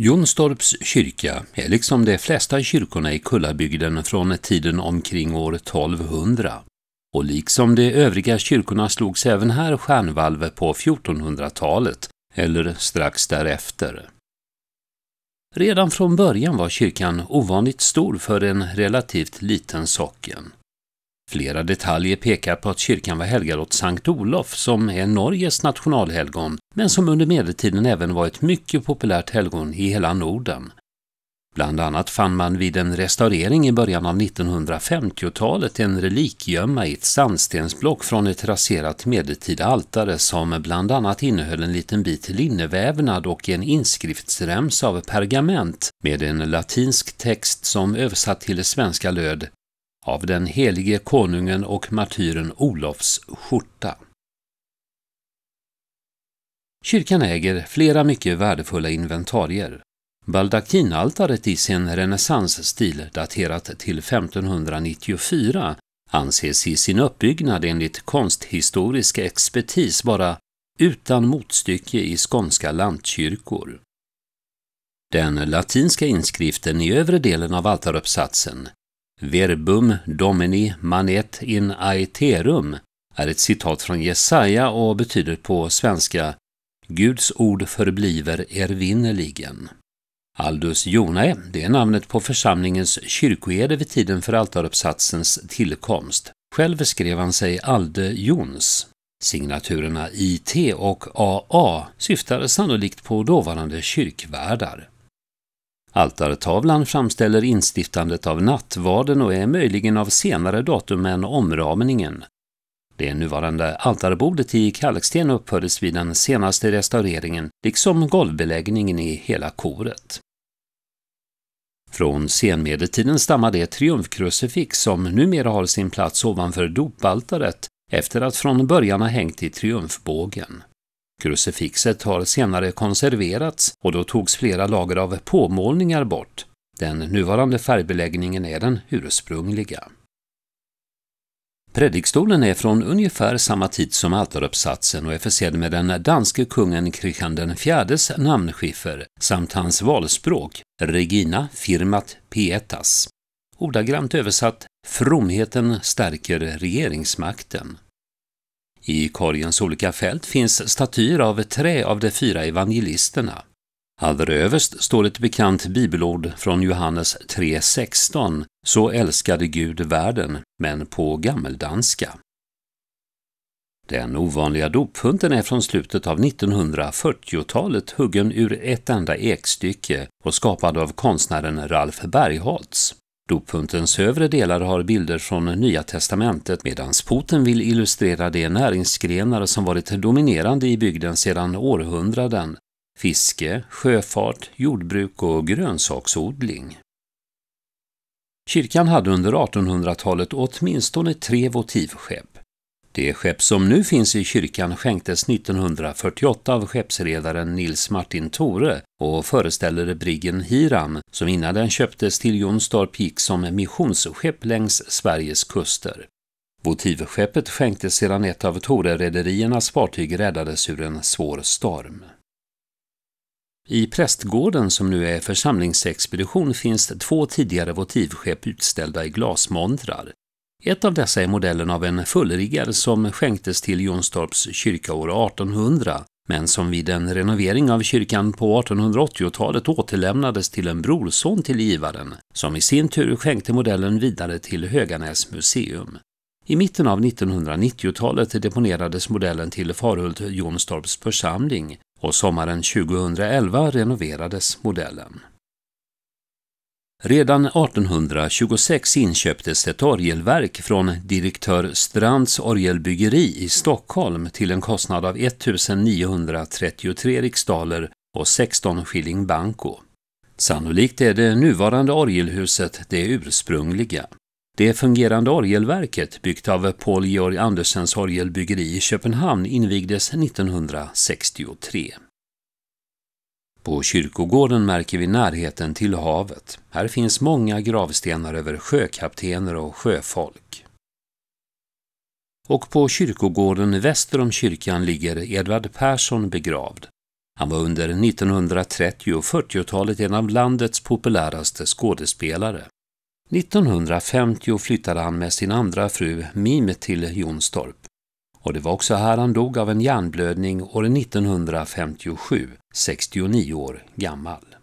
Jonstorps kyrka är liksom de flesta kyrkorna i Kullabygden från tiden omkring år 1200 och liksom de övriga kyrkorna slogs även här stjärnvalv på 1400-talet eller strax därefter. Redan från början var kyrkan ovanligt stor för en relativt liten socken. Flera detaljer pekar på att kyrkan var helgad åt Sankt Olof, som är Norges nationalhelgon, men som under medeltiden även var ett mycket populärt helgon i hela Norden. Bland annat fann man vid en restaurering i början av 1950-talet en relikgömma i ett sandstensblock från ett raserat medeltida altare som bland annat innehöll en liten bit linnevävnad och en inskriftsremsa av pergament med en latinsk text som översatt till svenska löd av den helige konungen och martyren Olofs skjorta. Kyrkan äger flera mycket värdefulla inventarier. Baldakinaltaret i sin renässansstil, daterat till 1594, anses i sin uppbyggnad enligt konsthistorisk expertis vara utan motstycke i skånska lantkyrkor. Den latinska inskriften i övre delen av altaruppsatsen Verbum Domini manet in aeterum är ett citat från Jesaja och betyder på svenska Guds ord förbliver ervinnerligen. Aldus Jonae, det är namnet på församlingens kyrkoherde vid tiden för altaruppsatsens tillkomst. Själv skrev han sig Alde Jons. Signaturerna IT och AA syftar sannolikt på dåvarande kyrkvärdar. Altartavlan framställer instiftandet av nattvarden och är möjligen av senare datum än omramningen. Det nuvarande altarbordet i kalksten uppfördes vid den senaste restaureringen, liksom golvbeläggningen i hela koret. Från senmedeltiden stammar det triumfkrucifix som numera har sin plats ovanför dopaltaret efter att från början ha hängt i triumfbågen. Krucifixet har senare konserverats och då togs flera lager av påmålningar bort. Den nuvarande färgbeläggningen är den ursprungliga. Predikstolen är från ungefär samma tid som altaruppsatsen och är försedd med den danske kungen Kristian IVs namnskiffer samt hans valspråk Regina firmat pietas. Ordagrant översatt Fromheten stärker regeringsmakten. I korgens olika fält finns statyer av trä av de fyra evangelisterna. Allra överst står ett bekant bibelord från Johannes 3.16, så älskade Gud världen, men på gammeldanska. Den ovanliga dopfunten är från slutet av 1940-talet huggen ur ett enda ekstycke och skapad av konstnären Ralf Bergholtz. Doppuntens övre delar har bilder från Nya testamentet medan poten vill illustrera de näringsgrenar som varit dominerande i bygden sedan århundraden. Fiske, sjöfart, jordbruk och grönsaksodling. Kyrkan hade under 1800-talet åtminstone tre votivskepp. Det skepp som nu finns i kyrkan skänktes 1948 av skeppsredaren Nils Martin Tore och föreställer briggen Hiram, som innan den köptes till Jonstorp gick som missionsskepp längs Sveriges kuster. Votivskeppet skänktes sedan ett av Tore-rederiernas fartyg räddades ur en svår storm. I prästgården som nu är församlingsexpedition finns två tidigare votivskepp utställda i glasmontrar. Ett av dessa är modellen av en fullriggad som skänktes till Jonstorps kyrka år 1800, men som vid en renovering av kyrkan på 1880-talet återlämnades till en brorson till givaren, som i sin tur skänkte modellen vidare till Höganäs museum. I mitten av 1990-talet deponerades modellen till Farhult Jonstorps församling och sommaren 2011 renoverades modellen. Redan 1826 inköptes ett orgelverk från direktör Strands orgelbyggeri i Stockholm till en kostnad av 1933 riksdaler och 16 skilling banco. Sannolikt är det nuvarande orgelhuset det ursprungliga. Det fungerande orgelverket, byggt av Paul Georg Andersens orgelbyggeri i Köpenhamn, invigdes 1963. På kyrkogården märker vi närheten till havet. Här finns många gravstenar över sjökaptener och sjöfolk. Och på kyrkogården väster om kyrkan ligger Edvard Persson begravd. Han var under 1930 och 40-talet en av landets populäraste skådespelare. 1950 flyttade han med sin andra fru Mime till Jonstorp. Och det var också här han dog av en hjärnblödning år 1957, 69 år gammal.